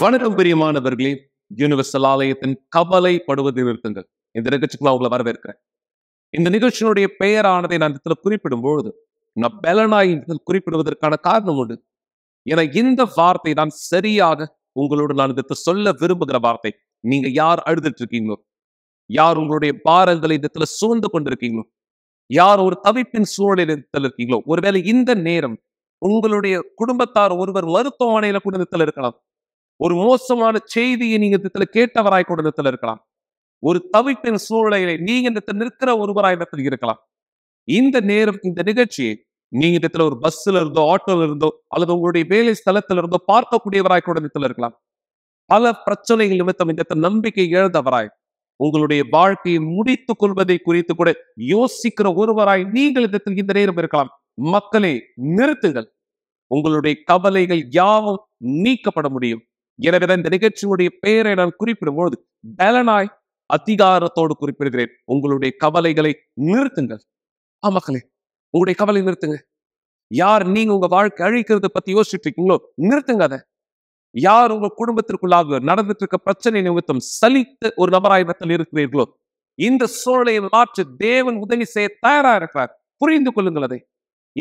வணக்கம் பிரியமானவர்களே யூனிவர்சல் ஆலயத்தின் கவலைப்படுவது நிறுத்துங்கள் இந்த நிகழ்ச்சிக்குள்ள அவங்களை வரவேற்கிறேன் இந்த நிகழ்ச்சியினுடைய பெயரானதை நான் இடத்துல குறிப்பிடும் பொழுது நான் பெலனாய் இதில் குறிப்பிடுவதற்கான காரணம் உண்டு என இந்த வார்த்தை நான் சரியாக உங்களோடு நான் இதை சொல்ல விரும்புகிற வார்த்தை நீங்க யார் அழுதுட்டு இருக்கீங்களோ யார் உங்களுடைய பாரங்களை இதில் சூழ்ந்து கொண்டிருக்கீங்களோ யார் ஒரு தவிப்பின் சூழலில் இருக்கீங்களோ ஒருவேளை இந்த நேரம் உங்களுடைய குடும்பத்தார் ஒருவர் மருத்துவமனையில கூட இருக்கலாம் ஒரு மோசமான செய்தியை நீங்க இடத்துல கேட்டவராய் கூட இடத்துல இருக்கலாம் ஒரு தவிப்பின் சூழ்நிலை நீங்க இடத்துல நிற்கிற ஒருவராய் இடத்துல இருக்கலாம் இந்த நேரம் இந்த நிகழ்ச்சியை நீங்க இடத்துல ஒரு பஸ்ல இருந்தோ ஆட்டோல இருந்தோ அல்லது உங்களுடைய வேலை ஸ்தலத்துல இருந்தோ பார்க்கக்கூடியவராய் கூட இடத்துல இருக்கலாம் பல பிரச்சனைகள் நிமித்தம் இந்த நம்பிக்கை இழந்தவராய் உங்களுடைய வாழ்க்கையை முடித்துக் கொள்வதை குறித்து கூட யோசிக்கிற ஒருவராய் நீங்கள் இடத்தில் இந்த நேரம் இருக்கலாம் மக்களே நிறுத்துங்கள் உங்களுடைய கவலைகள் யாவும் நீக்கப்பட முடியும் எனவே இந்த நிகழ்ச்சியுடைய பெயரை நான் குறிப்பிடும் பொழுது பலனாய் அதிகாரத்தோடு குறிப்பிடுகிறேன் உங்களுடைய கவலைகளை நிறுத்துங்கள் ஆமாக்களே உங்களுடைய கவலை நிறுத்துங்க யார் நீங்க உங்க வாழ்க்கை அழிக்கிறத பத்தி யோசிச்சுட்டு இருக்கீங்களோ நிறுத்துங்க அதை யார் உங்க குடும்பத்திற்குள்ளாக நடந்துட்டு இருக்க பிரச்சனை நிமித்தம் சலித்த ஒரு நபராய்வத்தில் இருக்கிறீர்களோ இந்த சூழலை மாற்று தேவன் உதவி செய்ய தயாரா இருக்கிறார் புரிந்து கொள்ளுங்கள் அதை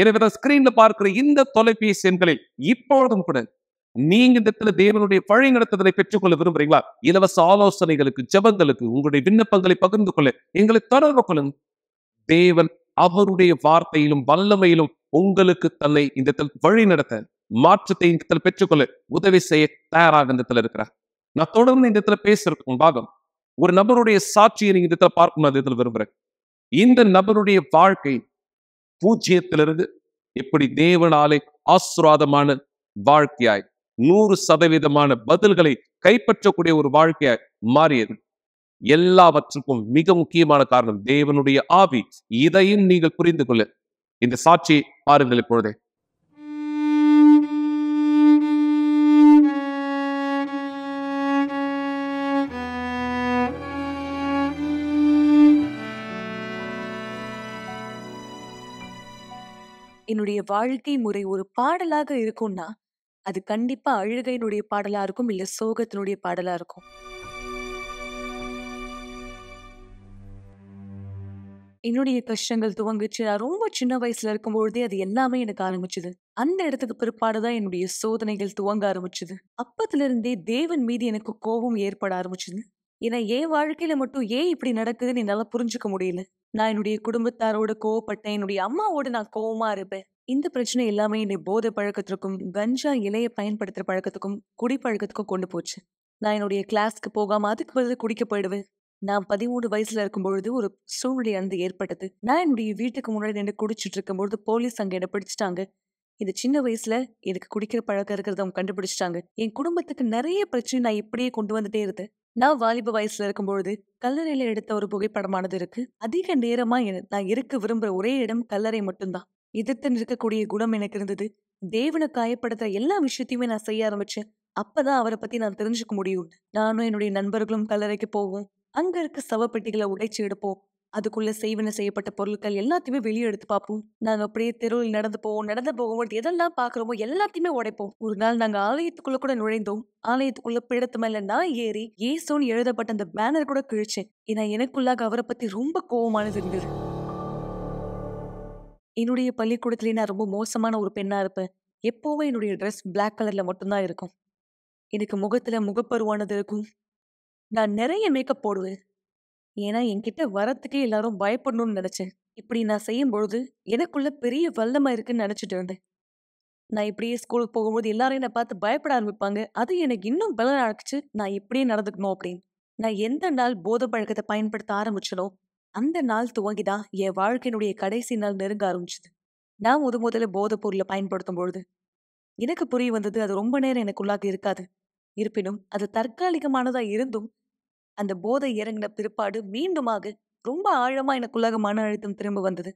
எனவே ஸ்கிரீன்ல பார்க்கிற இந்த தொலைபேசி எண்களில் இப்பொழுதும் கூட நீங்க இந்த இடத்துல தேவனுடைய பழைய நடத்துதலை பெற்றுக்கொள்ள விரும்புறீங்களா இலவச ஆலோசனைகளுக்கு ஜபங்களுக்கு உங்களுடைய விண்ணப்பங்களை பகிர்ந்து கொள்ள எங்களை தொடர்பு கொள்ளுங்க தேவன் அவருடைய வார்த்தையிலும் வல்லமையிலும் உங்களுக்கு தன்னை இந்த இடத்தில் வழி நடத்த மாற்றத்தை இந்த இடத்துல பெற்றுக்கொள்ள உதவி செய்ய தயாராக இந்த இடத்துல இருக்கிறார் நான் தொடர்ந்து இந்த இடத்துல பேசுறதுக்கு பாகம் ஒரு நபருடைய சாட்சியை நீங்க இந்த இடத்துல பார்க்கணும் அந்த இடத்துல விரும்புறேன் இந்த நபருடைய வாழ்க்கை பூஜ்ஜியத்திலிருந்து எப்படி தேவனாலே ஆசிர்வாதமான வாழ்க்கையாய் நூறு சதவீதமான பதில்களை கைப்பற்றக்கூடிய ஒரு வாழ்க்கைய மாறியது எல்லாவற்றுக்கும் மிக முக்கியமான காரணம் தேவனுடைய ஆவி இதையும் நீங்கள் புரிந்து கொள்ள இந்த சாட்சி பாருங்கள் இப்பொழுதே என்னுடைய வாழ்க்கை முறை ஒரு பாடலாக இருக்கும்னா அது கண்டிப்பா அழுகையினுடைய பாடலா இருக்கும், இல்ல சோகத்தினுடைய பாடலா இருக்கும். என்னுடைய கஷ்டங்கள் துவங்குச்சு. நான் ரொம்ப சின்ன வயசுல இருக்கும்பொழுதே அது எல்லாமே எனக்கு ஆரம்பிச்சுது அந்த இடத்துக்கு பிற்பாடு தான் என்னுடைய சோதனைகள் துவங்க ஆரம்பிச்சது. இருந்தே தேவன் மீது எனக்கு கோபம் ஏற்பட ஆரம்பிச்சது. ஏன்னா, ஏன் வாழ்க்கையில மட்டும் ஏன் இப்படி நடக்குதுன்னு என்னால புரிஞ்சுக்க முடியல. நான் என்னுடைய குடும்பத்தாரோட கோவப்பட்டேன். என்னுடைய அம்மாவோட நான் கோவமா இருப்பேன். இந்த பிரச்சனை எல்லாமே என்னை போதை பழக்கத்திற்கும் கஞ்சா இலையை பயன்படுத்துகிற பழக்கத்துக்கும் குடிப்பழக்கத்துக்கும் கொண்டு போச்சு நான் என்னுடைய கிளாஸ்க்கு போகாம அதுக்கு பதில் குடிக்க போயிடுவேன் நான் பதிமூணு வயசுல இருக்கும் பொழுது ஒரு அந்த ஏற்பட்டது நான் என்னுடைய வீட்டுக்கு முன்னாடி நின்று குடிச்சிட்டு இருக்கும்பொழுது போலீஸ் அங்கே என்ன பிடிச்சிட்டாங்க இந்த சின்ன வயசுல எனக்கு குடிக்கிற பழக்கம் இருக்கிறத அவங்க கண்டுபிடிச்சிட்டாங்க என் குடும்பத்துக்கு நிறைய பிரச்சனை நான் இப்படியே கொண்டு வந்துட்டே இருந்தேன் நான் வாலிப வயசுல இருக்கும்பொழுது கல்லறையில எடுத்த ஒரு புகைப்படமானது இருக்கு அதிக நேரமா நான் இருக்க விரும்புற ஒரே இடம் கல்லறை மட்டும்தான் எதிர்த்து நிற்கக்கூடிய குணம் எனக்கு இருந்தது தேவனை காயப்படுத்துற எல்லா விஷயத்தையுமே நான் செய்ய ஆரம்பிச்சேன் அப்பதான் அவரை பத்தி நான் தெரிஞ்சுக்க முடியும் நானும் என்னுடைய நண்பர்களும் கல்லறைக்கு போவோம் அங்க இருக்க சவப்பெட்டிகளை உடைச்சு எடுப்போம் அதுக்குள்ள செய்வனை செய்யப்பட்ட பொருட்கள் எல்லாத்தையுமே வெளியே எடுத்து பார்ப்போம் நாங்க அப்படியே தெருவில் நடந்து போவோம் நடந்து போகும் எதெல்லாம் பாக்குறோமோ எல்லாத்தையுமே உடைப்போம் ஒரு நாள் நாங்க ஆலயத்துக்குள்ள கூட நுழைந்தோம் ஆலயத்துக்குள்ள பிடத்து மேல நான் ஏறி ஏசோன்னு எழுதப்பட்ட அந்த பேனர் கூட கிழிச்சேன் ஏன்னா எனக்குள்ளாக அவரை பத்தி ரொம்ப கோவமானது இருந்தது என்னுடைய பள்ளிக்கூடத்துலேயே நான் ரொம்ப மோசமான ஒரு பெண்ணாக இருப்பேன் எப்போவும் என்னுடைய ட்ரெஸ் பிளாக் கலரில் மட்டும்தான் இருக்கும் எனக்கு முகத்தில் முகப்பருவானது இருக்கும் நான் நிறைய மேக்கப் போடுவேன் ஏன்னா என்கிட்ட வரத்துக்கே எல்லாரும் பயப்படணும்னு நினச்சேன் இப்படி நான் செய்யும் பொழுது எனக்குள்ள பெரிய வல்லமாக இருக்குன்னு நினச்சிட்டு இருந்தேன் நான் இப்படியே ஸ்கூலுக்கு போகும்போது எல்லாரும் என்னை பார்த்து பயப்பட ஆரம்பிப்பாங்க அது எனக்கு இன்னும் பலன் அழைச்சி நான் இப்படியே நடந்துக்கணும் அப்படின்னு நான் எந்த நாள் போத பழக்கத்தை பயன்படுத்த ஆரம்பிச்சனோ அந்த நாள் துவங்கி தான் என் வாழ்க்கையினுடைய கடைசி நாள் நெருங்க ஆரம்பிச்சுது நான் முத முதல்ல போதைப் பொருளை பயன்படுத்தும் பொழுது எனக்கு புரிய வந்தது அது ரொம்ப நேரம் எனக்குள்ளாக இருக்காது இருப்பினும் அது தற்காலிகமானதா இருந்தும் அந்த போதை இறங்கின பிற்பாடு மீண்டுமாக ரொம்ப ஆழமா எனக்குள்ளாக மன அழுத்தம் திரும்ப வந்தது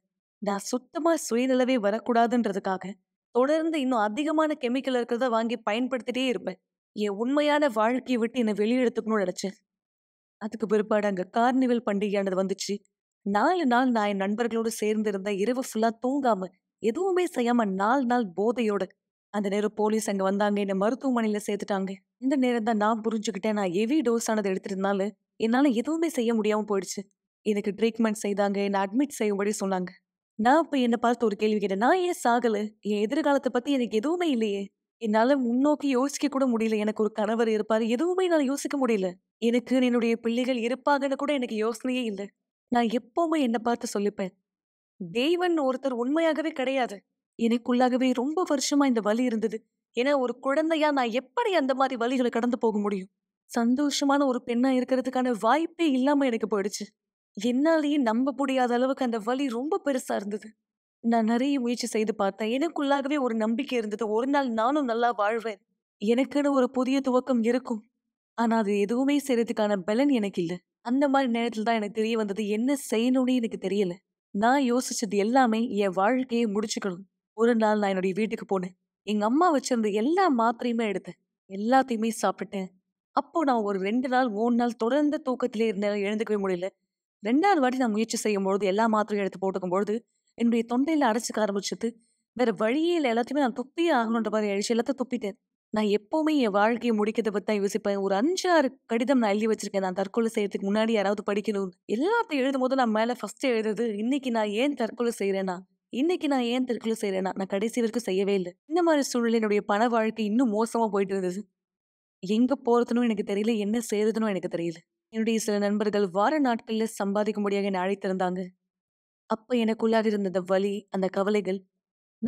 நான் சுத்தமா சுயநிலவே வரக்கூடாதுன்றதுக்காக தொடர்ந்து இன்னும் அதிகமான கெமிக்கல் இருக்கிறத வாங்கி பயன்படுத்திட்டே இருப்பேன் என் உண்மையான வாழ்க்கையை விட்டு என்னை வெளியெடுத்துக்கணும்னு நினைச்சேன் அதுக்கு பிற்பாடு அங்க கார்னிவல் பண்டிகையானது வந்துச்சு நாலு நாள் நான் என் நண்பர்களோடு சேர்ந்து இருந்த இரவு ஃபுல்லா தூங்காம எதுவுமே செய்யாம நாலு நாள் போதையோட அந்த நேரம் போலீஸ் அங்க வந்தாங்க என்ன மருத்துவமனையில சேர்த்துட்டாங்க இந்த நேரம் தான் நான் புரிஞ்சுக்கிட்டேன் நான் ஹெவி டோஸ் ஆனது எடுத்துருந்தனால என்னால எதுவுமே செய்ய முடியாம போயிடுச்சு எனக்கு ட்ரீட்மெண்ட் செய்தாங்க என்னை அட்மிட் செய்யும்படி சொன்னாங்க நான் இப்ப என்னை பார்த்து ஒரு கேள்வி கேட்டேன் நான் ஏன் சாகல என் எதிர்காலத்தை பத்தி எனக்கு எதுவுமே இல்லையே என்னால முன்னோக்கி யோசிக்க கூட முடியல. எனக்கு ஒரு கணவர் இருப்பாரு. எதுவுமே என்னால யோசிக்க முடியல. எனக்கு என்னுடைய பிள்ளைகள் இருப்பாங்கன்னு கூட எனக்கு யோசனையே இல்ல. நான் எப்பவுமே என்ன பார்த்து சொல்லிப்பேன். தெய்வன் ஒருத்தர் உண்மையாகவே கிடையாது. எனக்குள்ளாகவே ரொம்ப வருஷமா இந்த வலி இருந்தது. ஏன்னா ஒரு குழந்தையா நான் எப்படி அந்த மாதிரி வழிகளை கடந்து போக முடியும்? சந்தோஷமான ஒரு பெண்ணா இருக்கிறதுக்கான வாய்ப்பே இல்லாம எனக்கு போயிடுச்சு. என்னாலேயே நம்ப முடியாத அளவுக்கு அந்த வலி ரொம்ப பெருசா இருந்தது. நான் நிறைய முயற்சி செய்து பார்த்தேன் எனக்குள்ளாகவே ஒரு நம்பிக்கை இருந்தது ஒரு நாள் நானும் நல்லா வாழ்வேன் எனக்குன்னு ஒரு புதிய துவக்கம் இருக்கும் ஆனா அது எதுவுமே செய்யறதுக்கான பலன் எனக்கு இல்லை அந்த மாதிரி நேரத்துல தான் எனக்கு தெரிய வந்தது என்ன செய்யணும்னு எனக்கு தெரியல நான் யோசிச்சது எல்லாமே என் வாழ்க்கையை முடிச்சுக்கணும் ஒரு நாள் நான் என்னுடைய வீட்டுக்கு போனேன் எங்க அம்மா வச்சிருந்த எல்லா மாத்திரையுமே எடுத்தேன் எல்லாத்தையுமே சாப்பிட்டேன் அப்போ நான் ஒரு ரெண்டு நாள் மூணு நாள் தொடர்ந்து தூக்கத்திலே இருந்தேன் எழுந்துக்கவே முடியல ரெண்டாவது வாட்டி நான் முயற்சி செய்யும் பொழுது எல்லா மாத்திரையும் எடுத்து போட்டுக்கும் பொழுது என்னுடைய தொண்டையில் அடைச்சிக்க ஆரம்பிச்சது வேற வழியில் எல்லாத்தையுமே நான் துப்பி ஆகணுன்ற மாதிரி ஆயிடுச்சு எல்லாத்தையும் துப்பிட்டேன் நான் எப்பவுமே என் வாழ்க்கையை முடிக்கிறத பத்தி தான் யோசிப்பேன் ஒரு அஞ்சாறு கடிதம் நான் எழுதி வச்சிருக்கேன் நான் தற்கொலை செய்யறதுக்கு முன்னாடி யாராவது படிக்கணும் எல்லாத்தையும் எழுதும் போது நான் மேலே ஃபர்ஸ்ட் எழுதுறது இன்னைக்கு நான் ஏன் தற்கொலை செய்கிறேன்னா இன்னைக்கு நான் ஏன் தற்கொலை செய்யறேன்னா நான் கடைசி வரைக்கும் செய்யவே இல்லை இந்த மாதிரி சூழ்நிலை என்னுடைய பண வாழ்க்கை இன்னும் மோசமா போயிட்டு இருந்தது எங்க போறதுன்னு எனக்கு தெரியல என்ன செய்யறதுன்னு எனக்கு தெரியல என்னுடைய சில நண்பர்கள் வார நாட்களில் சம்பாதிக்க முடியாத என்னை அழைத்திருந்தாங்க அப்ப எனக்குள்ளாடி இருந்த அந்த வலி அந்த கவலைகள்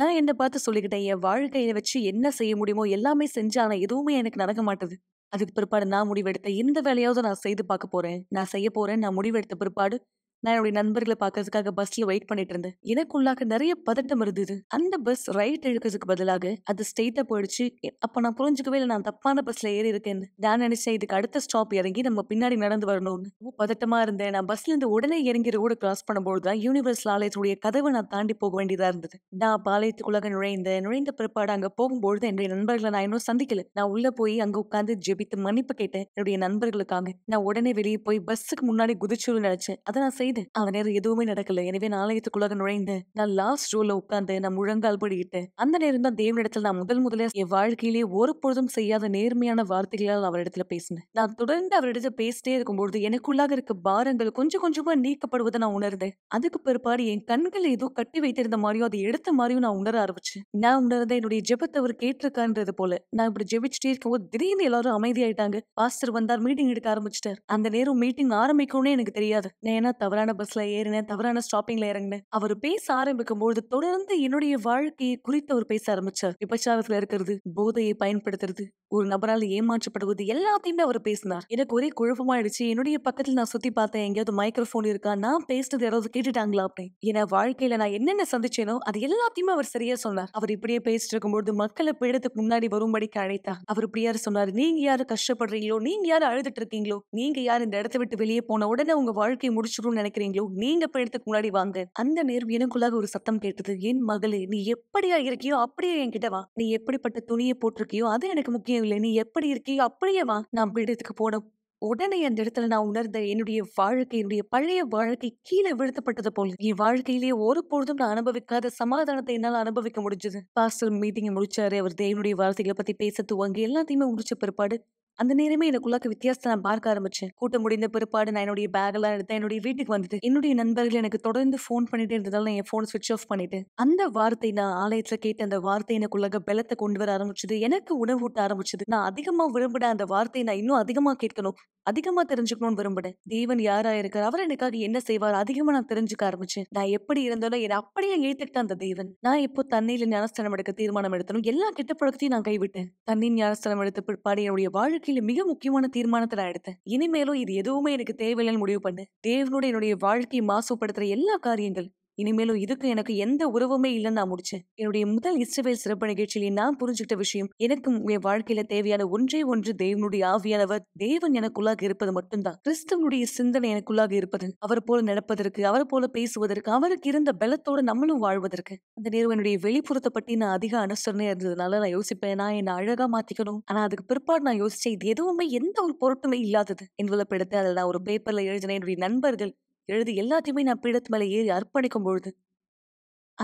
நான் என்ன பார்த்து சொல்லிக்கிட்டேன் என் வாழ்க்கையை வச்சு என்ன செய்ய முடியுமோ எல்லாமே செஞ்சான எதுவுமே எனக்கு நடக்க மாட்டேது அதுக்கு பிற்பாடு நான் முடிவெடுத்த இந்த வேலையாவது நான் செய்து பார்க்க போறேன் நான் செய்ய போறேன் நான் முடிவெடுத்த பிற்பாடு நான் என்னுடைய நண்பர்களை பார்க்கறதுக்காக பஸ்ல வெயிட் பண்ணிட்டு இருந்தேன் எனக்குள்ளாக நிறைய பதட்டம் இருந்தது அந்த பஸ் ரைட் எழுக்கிறதுக்கு பதிலாக அது ஸ்ட்ரெயிட்டா போயிடுச்சு அப்ப நான் புரிஞ்சுக்கவே இல்லை நான் தப்பான பஸ்ல ஏறி இருக்கேன் நான் நினைச்சேன் இதுக்கு அடுத்த ஸ்டாப் இறங்கி நம்ம பின்னாடி நடந்து வரணும்னு ரொம்ப பதட்டமா இருந்தேன் நான் பஸ்ல இருந்து உடனே இறங்கி ரோடு கிராஸ் பண்ணும்போது தான் யூனிவர்ஸ் ஆலயத்துடைய கதவை நான் தாண்டி போக வேண்டியதா இருந்தது நான் பாளையத்துக்குள்ளாக நுழைந்த நுழைந்த பிற்பாடு அங்க போகும்பொழுது என்னுடைய நண்பர்களை நான் இன்னும் சந்திக்கல நான் உள்ள போய் அங்க உட்காந்து ஜெபித்து மன்னிப்பு கேட்டேன் என்னுடைய நண்பர்களுக்காக நான் உடனே வெளியே போய் பஸ்ஸுக்கு முன்னாடி குதிச்சு நினைச்சேன் அதை நான் செய்ய செய்து அவ நேரம் எதுவுமே நடக்கல எனவே ஆலயத்துக்குள்ளாக நுழைந்து நான் லாஸ்ட் ரோல உட்கார்ந்து நான் முழங்கால் படிக்கிட்டேன் அந்த நேரம் தான் தேவனிடத்தில் நான் முதல் முதல்ல என் வாழ்க்கையிலே ஒரு பொழுதும் செய்யாத நேர்மையான வார்த்தைகளால் அவரிடத்துல பேசினேன் நான் தொடர்ந்து அவரிடத்துல பேசிட்டே இருக்கும்போது எனக்குள்ளாக இருக்க பாரங்கள் கொஞ்சம் கொஞ்சமா நீக்கப்படுவதை நான் உணர்ந்தேன் அதுக்கு பிற்பாடு என் கண்கள் ஏதோ கட்டி வைத்திருந்த மாதிரியும் அதை எடுத்த மாதிரியும் நான் உணர ஆரம்பிச்சு நான் உணர்ந்த என்னுடைய ஜெபத்தை அவர் கேட்டிருக்கான்றது போல நான் இப்படி ஜெபிச்சுட்டே இருக்கும்போது திடீர்னு எல்லாரும் அமைதியாயிட்டாங்க பாஸ்டர் வந்தார் மீட்டிங் எடுக்க ஆரம்பிச்சிட்டார் அந்த நேரம் மீட்டிங் ஆரம்பிக்கும்னே எனக்கு தெரியாது நான் ஏன்னா தவறா தவறான பஸ்ல ஏறினேன் தவறான ஸ்டாப்பிங்ல இறங்கினேன் அவர் பேச ஆரம்பிக்கும் பொழுது தொடர்ந்து என்னுடைய வாழ்க்கையை குறித்து அவர் பேச ஆரம்பிச்சார் விபச்சாரத்துல இருக்கிறது போதையை பயன்படுத்துறது ஒரு நபரால் ஏமாற்றப்படுவது எல்லாத்தையுமே அவர் பேசினார் எனக்கு ஒரே குழப்பமாயிடுச்சு என்னுடைய பக்கத்துல நான் சுத்தி பார்த்தேன் எங்கேயாவது மைக்ரோஃபோன் இருக்கா நான் பேசுறது யாராவது கேட்டுட்டாங்களா அப்படின்னு ஏன்னா வாழ்க்கையில நான் என்னென்ன சந்திச்சேனோ அது எல்லாத்தையுமே அவர் சரியா சொன்னார் அவர் இப்படியே பேசிட்டு இருக்கும்போது மக்களை பீடத்துக்கு முன்னாடி வரும்படிக்கு அழைத்தார் அவர் யாரு சொன்னார் நீங்க யாரு கஷ்டப்படுறீங்களோ நீங்க யாரு அழுதுட்டு இருக்கீங்களோ நீங்க யார் இந்த இடத்த விட்டு வெளியே போன உடனே உங்க வாழ்க்கையை முடிச்சிடும் நினைக்கிறீங்களோ நீங்க போயிடத்துக்கு முன்னாடி வாங்க அந்த நேரம் எனக்குள்ளாக ஒரு சத்தம் கேட்டது என் மகளே நீ எப்படியா இருக்கியோ அப்படியே என்கிட்ட வா நீ எப்படிப்பட்ட துணியை போட்டிருக்கியோ அது எனக்கு முக்கியம் இல்லை நீ எப்படி இருக்கியோ அப்படியே வா நான் பீடத்துக்கு போன உடனே அந்த இடத்துல நான் உணர்ந்த என்னுடைய வாழ்க்கை என்னுடைய பழைய வாழ்க்கை கீழே விழுத்தப்பட்டது போல என் வாழ்க்கையிலேயே ஒரு பொழுதும் நான் அனுபவிக்காத சமாதானத்தை என்னால் அனுபவிக்க முடிஞ்சது பாஸ்டர் மீட்டிங் முடிச்சாரு அவர் தேவனுடைய வார்த்தைகளை பத்தி பேச துவங்கி எல்லாத்தையுமே முடிச்ச பிற்பாடு அந்த நேரமே எனக்குள்ளாக்க வித்தியாசத்தை நான் பார்க்க ஆரம்பிச்சேன் கூட்டம் முடிந்த பிற்பாடு நான் என்னுடைய பேக் எல்லாம் எடுத்து என்னுடைய வீட்டுக்கு வந்துட்டு என்னுடைய நண்பர்கள் எனக்கு தொடர்ந்து ஃபோன் பண்ணிட்டே இருந்ததால் நான் என் ஃபோன் சுவிச் ஆஃப் பண்ணிட்டு அந்த வார்த்தை நான் ஆலயத்துல கேட்டு அந்த வார்த்தை எனக்குள்ளாக பலத்தை கொண்டு வர ஆரம்பிச்சது எனக்கு உணவு ஊட்ட ஆரம்பிச்சது நான் அதிகமா விரும்பின அந்த வார்த்தையை நான் இன்னும் அதிகமா கேட்கணும் அதிகமா தெரிஞ்சுக்கணும்னு விரும்புறேன் தேவன் யாரா இருக்கார் அவர் எனக்காக என்ன செய்வார் அதிகமா நான் தெரிஞ்சுக்க ஆரம்பிச்சேன் நான் எப்படி இருந்தாலும் என்னை அப்படியே ஏத்துக்கிட்டேன் அந்த தேவன் நான் இப்போ தண்ணியில ஞானஸ்தானம் எடுக்க தீர்மானம் எடுத்தனும் எல்லா கெட்ட பழக்கத்தையும் நான் கைவிட்டேன் தண்ணீர் ஞானஸ்தானம் எடுத்த பிற்பாடு என்னுடைய வாழ்க்கை வாழ்க்கையில மிக முக்கியமான தீர்மானத்தை நான் எடுத்தேன் இனிமேலும் இது எதுவுமே எனக்கு தேவையில்லைன்னு முடிவு பண்ணேன் தேவனோட என்னுடைய வாழ்க்கையை மாசுபடுத்துற எல்லா காரியங்கள் இனிமேலும் இதுக்கு எனக்கு எந்த உறவுமே இல்லைன்னு நான் முடிச்சேன் என்னுடைய முதல் இஸ்ரவேல் சிறப்பு நிகழ்ச்சியில் நான் புரிஞ்சுக்கிட்ட விஷயம் எனக்கும் என் வாழ்க்கையில தேவையான ஒன்றே ஒன்று தேவனுடைய ஆவியானவர் தேவன் எனக்குள்ளாக இருப்பது மட்டும்தான் கிறிஸ்தவனுடைய சிந்தனை எனக்குள்ளாக இருப்பது அவர் போல நடப்பதற்கு அவர் போல பேசுவதற்கு அவருக்கு இருந்த பலத்தோடு நம்மளும் வாழ்வதற்கு அந்த நேரம் என்னுடைய வெளிப்புறத்தை பற்றி நான் அதிக அனுசரணையா இருந்ததுனால நான் யோசிப்பேன் நான் என்னை அழகா மாத்திக்கணும் ஆனா அதுக்கு பிற்பாடு நான் யோசிச்சேன் இது எதுவுமே எந்த ஒரு பொருட்டுமே இல்லாதது என் விளப்பெடுத்து அதை நான் ஒரு பேப்பர்ல எழுதின என்னுடைய நண்பர்கள் எழுதி எல்லாத்தையுமே நான் பீடத்து மேலே ஏறி அர்ப்பணிக்கும் பொழுது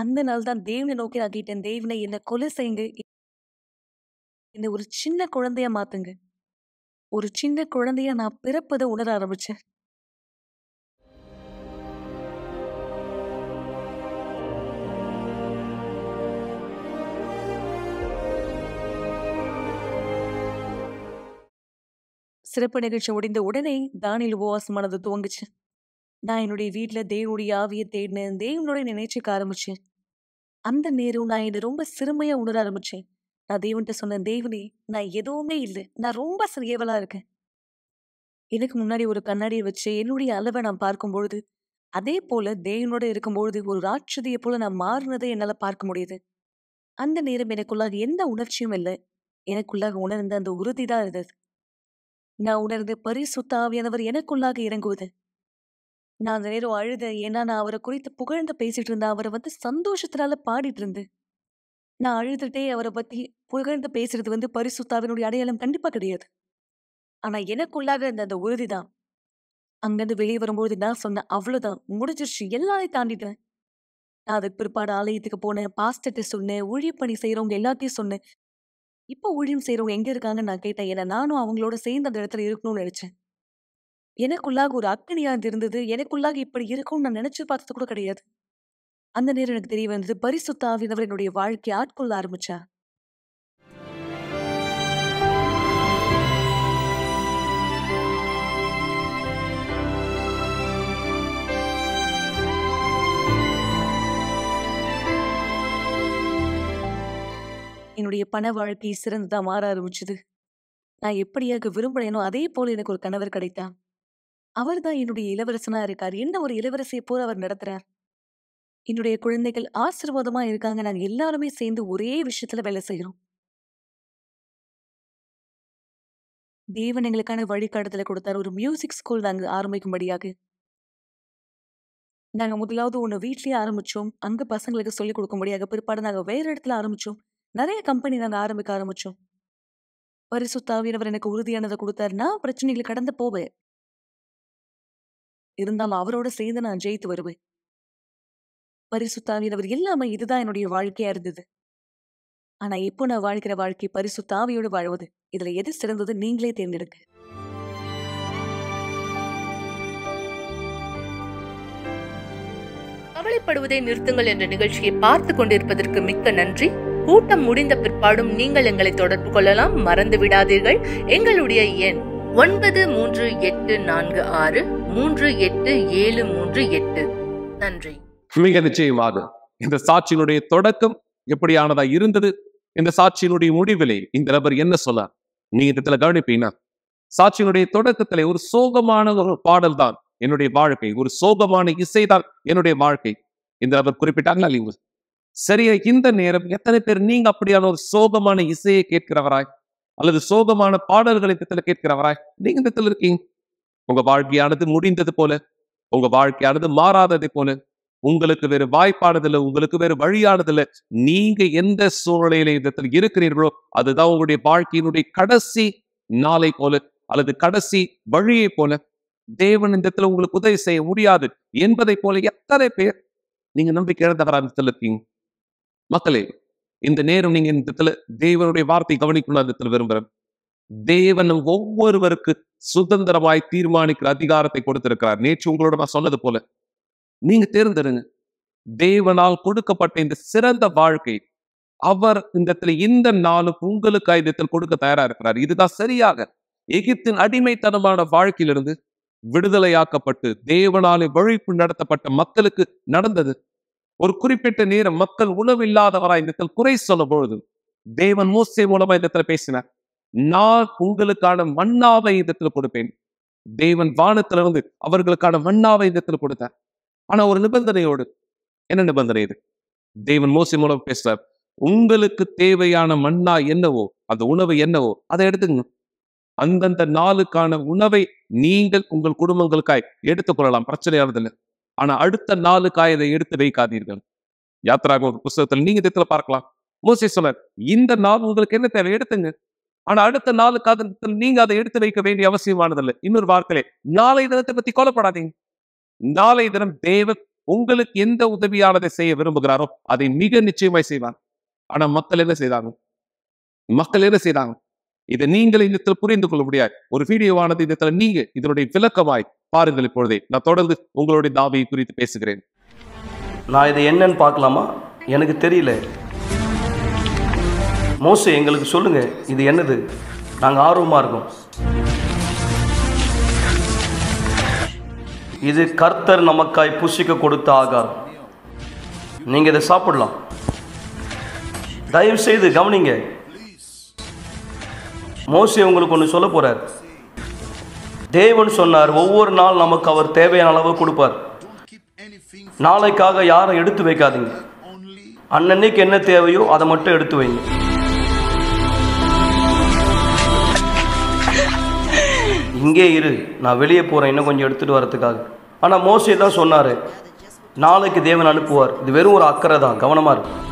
அந்த நாள் தான் தேவனை நோக்கி நான் கேட்டேன் தேவனை என்னை கொலை செய்யுங்க என்னை ஒரு சின்ன குழந்தையா மாத்துங்க ஒரு சின்ன குழந்தையா நான் பிறப்பதை உணர ஆரம்பிச்சேன் சிறப்பு நிகழ்ச்சி முடிந்த உடனே தானியில் உபவாசமானது துவங்குச்சு நான் என்னுடைய வீட்டில் தேவனுடைய ஆவியை தேடினேன் தேவனோட நினைச்சிக்க ஆரம்பிச்சேன் அந்த நேரம் நான் என்னை ரொம்ப சிறுமையாக உணர ஆரம்பிச்சேன் நான் தேவன்கிட்ட சொன்னேன் தேவனே நான் எதுவுமே இல்லை நான் ரொம்ப சிறியவளாக இருக்கேன் எனக்கு முன்னாடி ஒரு கண்ணாடியை வச்சு என்னுடைய அளவை நான் பார்க்கும்பொழுது அதே போல தேவனோட இருக்கும்பொழுது ஒரு ராட்சதியை போல நான் மாறினதை என்னால் பார்க்க முடியுது அந்த நேரம் எனக்குள்ளாக எந்த உணர்ச்சியும் இல்லை எனக்குள்ளாக உணர்ந்த அந்த உறுதி தான் இருந்தது நான் உணர்ந்து பரிசுத்தாவியானவர் எனக்குள்ளாக இறங்குவது நான் அந்த நேரம் அழுத ஏன்னா நான் அவரை குறித்து புகழ்ந்து பேசிட்டு இருந்தேன் அவரை வந்து சந்தோஷத்தினால பாடிட்டு இருந்தேன் நான் அழுதுட்டே அவரை பத்தி புகழ்ந்து பேசுறது வந்து பரிசுத்தாவினுடைய அடையாளம் கண்டிப்பா கிடையாது ஆனா எனக்குள்ளாக இருந்த அந்த உறுதிதான் அங்கிருந்து வெளியே வரும்போது நான் சொன்னேன் அவ்வளவுதான் முடிஞ்சிருச்சு எல்லாரையும் தாண்டிட்டேன் நான் அதை பிற்பாடு ஆலயத்துக்கு போனேன் பாஸ்டர்கிட்ட சொன்னேன் ஊழிய பணி செய்யறவங்க எல்லாத்தையும் சொன்னேன் இப்போ ஊழியம் செய்யறவங்க எங்க இருக்காங்கன்னு நான் கேட்டேன் ஏன்னா நானும் அவங்களோட சேர்ந்து அந்த இடத்துல இருக்கணும்னு நினைச்சேன் எனக்குள்ளாக ஒரு அக்கனியா இருந்தது எனக்குள்ளாக இப்படி இருக்கும்னு நான் நினைச்சு பார்த்தது கூட கிடையாது அந்த நேரம் எனக்கு தெரிய வந்தது பரிசுத்தாவினவர் என்னுடைய வாழ்க்கையை ஆட்கொள்ள ஆரம்பிச்சா என்னுடைய பண வாழ்க்கை சிறந்ததாக மாற ஆரம்பிச்சது நான் எப்படியாக விரும்புகிறேனோ அதே போல் எனக்கு ஒரு கணவர் கிடைத்தான் அவர் தான் என்னுடைய இளவரசனா இருக்கார் என்ன ஒரு இளவரசியை போல அவர் நடத்துறார் என்னுடைய குழந்தைகள் ஆசீர்வாதமா இருக்காங்க நாங்க எல்லாருமே சேர்ந்து ஒரே விஷயத்துல வேலை செய்யறோம் தேவன் எங்களுக்கான வழிகாட்டுதல கொடுத்தார் ஒரு மியூசிக் ஸ்கூல் நாங்க ஆரம்பிக்கும்படியாக நாங்க முதலாவது ஒன்று வீட்லயே ஆரம்பிச்சோம் அங்க பசங்களுக்கு சொல்லிக் கொடுக்க முடியாத பிற்பாடு நாங்க வேற இடத்துல ஆரம்பிச்சோம் நிறைய கம்பெனி நாங்க ஆரம்பிக்க ஆரம்பிச்சோம் அவர் எனக்கு உறுதியானதை கொடுத்தார் நான் பிரச்சனைகளை கடந்து போவேன் இருந்தாலும் அவரோட சேர்ந்து நான் ஜெயித்து வருவேன் பரிசுத்தாவியவர் இல்லாம இதுதான் என்னுடைய வாழ்க்கையா இருந்தது ஆனா இப்போ நான் வாழ்க்கிற வாழ்க்கை பரிசுத்தாவியோடு வாழ்வது இதுல எது சிறந்தது நீங்களே தேர்ந்தெடுங்க கவலைப்படுவதை நிறுத்துங்கள் என்ற நிகழ்ச்சியை பார்த்து கொண்டிருப்பதற்கு மிக்க நன்றி கூட்டம் முடிந்த பிற்பாடும் நீங்கள் எங்களை தொடர்பு கொள்ளலாம் மறந்து விடாதீர்கள் எங்களுடைய எண் ஒன்பது மூன்று எட்டு நான்கு ஆறு மூன்று எட்டு ஏழு மூன்று எட்டு நன்றி மிக நிச்சயமாக இந்த சாட்சியினுடைய தொடக்கம் எப்படியானதா இருந்தது இந்த சாட்சியினுடைய முடிவிலே இந்த நபர் என்ன சொல்ல நீ இடத்துல கவனிப்பீங்கன்னா சாட்சியினுடைய தொடக்கத்துல ஒரு சோகமான ஒரு பாடல் தான் என்னுடைய வாழ்க்கை ஒரு சோகமான இசை தான் என்னுடைய வாழ்க்கை இந்த நபர் குறிப்பிட்டாங்க சரியா இந்த நேரம் எத்தனை பேர் நீங்க அப்படியான ஒரு சோகமான இசையை கேட்கிறவராய் அல்லது சோகமான பாடல்களை இடத்துல கேட்கிறவராய் நீங்க இடத்துல இருக்கீங்க உங்க வாழ்க்கையானது முடிந்தது போல உங்க வாழ்க்கையானது மாறாததை போல உங்களுக்கு வேறு இல்லை உங்களுக்கு வேறு இல்லை நீங்க எந்த சூழ்நிலையில இடத்தில் இருக்கிறீர்களோ அதுதான் உங்களுடைய வாழ்க்கையினுடைய கடைசி நாளை போல அல்லது கடைசி வழியை போல தேவன் இந்த இடத்துல உங்களுக்கு உதவி செய்ய முடியாது என்பதை போல எத்தனை பேர் நீங்க நம்பிக்கை இழந்தவரா இடத்துல இருக்கீங்க மக்களே இந்த நேரம் நீங்க இந்த தேவனுடைய வார்த்தை கவனிக்கணும் அந்த விரும்புறேன் தேவன் ஒவ்வொருவருக்கு சுதந்திரமாய் தீர்மானிக்கிற அதிகாரத்தை கொடுத்திருக்கிறார் நேற்று உங்களோட நான் சொன்னது போல நீங்க தேர்ந்தெடுங்க தேவனால் கொடுக்கப்பட்ட இந்த சிறந்த வாழ்க்கை அவர் இந்த இந்த நாளுக்கு உங்களுக்கு இடத்தில் கொடுக்க தயாரா இருக்கிறார் இதுதான் சரியாக எகிப்தின் அடிமைத்தனமான வாழ்க்கையிலிருந்து விடுதலையாக்கப்பட்டு தேவனாலே வழிப்பு நடத்தப்பட்ட மக்களுக்கு நடந்தது ஒரு குறிப்பிட்ட நேரம் மக்கள் இல்லாதவராய் இந்த குறை சொல்லும் பொழுது தேவன் மூசை மூலமா இந்த பேசினார் நான் உங்களுக்கான மண்ணாவை இதத்தில் கொடுப்பேன் தேவன் வானத்திலிருந்து அவர்களுக்கான மண்ணாவை இதத்தில் கொடுத்தார் ஆனா ஒரு நிபந்தனையோடு என்ன நிபந்தனை இது தேவன் மோசி மூலம் பேசுறார் உங்களுக்கு தேவையான மண்ணா என்னவோ அந்த உணவு என்னவோ அதை எடுத்துங்க அந்தந்த நாளுக்கான உணவை நீங்கள் உங்கள் குடும்பங்களுக்காய் எடுத்துக்கொள்ளலாம் இல்லை ஆனா அடுத்த நாளுக்காய் இதை எடுத்து வைக்காதீர்கள் யாத்திராக ஒரு புத்தகத்தில் நீங்க இடத்துல பார்க்கலாம் மோசி சொன்னார் இந்த நாள் உங்களுக்கு என்ன தேவை எடுத்துங்க ஆனா அடுத்த நாலு காதத்தில் நீங்க அதை எடுத்து வைக்க வேண்டிய அவசியமானதில்லை இன்னொரு வார்த்தையிலே நாளை தினத்தை பத்தி கொலப்படாதீங்க நாளை தினம் தேவ உங்களுக்கு எந்த உதவியானதை செய்ய விரும்புகிறாரோ அதை மிக நிச்சயமாய் செய்வார் ஆனா மக்கள் என்ன செய்தாங்க மக்கள் என்ன செய்தாங்க இதை நீங்கள் இந்த புரிந்து கொள்ள முடியாது ஒரு வீடியோவானது இந்த நீங்க இதனுடைய விளக்கமாய் பாருங்கள் இப்பொழுதே நான் தொடர்ந்து உங்களுடைய தாவியை குறித்து பேசுகிறேன் நான் இதை என்னன்னு பார்க்கலாமா எனக்கு தெரியல மோசை எங்களுக்கு சொல்லுங்கள் இது என்னது நாங்கள் ஆர்வமாக இருக்கோம் இது கர்த்தர் நமக்காய் புசிக்க கொடுத்த ஆகாரம் நீங்கள் இதை சாப்பிடலாம் தயவு செய்து கவனிங்க மோசி உங்களுக்கு ஒன்று சொல்ல போகிறார் தேவன் சொன்னார் ஒவ்வொரு நாள் நமக்கு அவர் தேவையான அளவு கொடுப்பார் நாளைக்காக யாரை எடுத்து வைக்காதீங்க அன்னன்னைக்கு என்ன தேவையோ அதை மட்டும் எடுத்து வைங்க இங்கே இரு நான் வெளியே போகிறேன் இன்னும் கொஞ்சம் எடுத்துகிட்டு வரத்துக்காக ஆனால் மோசே தான் சொன்னார் நாளைக்கு தேவன் அனுப்புவார் இது வெறும் ஒரு அக்கறை தான் கவனமாக இருக்கும்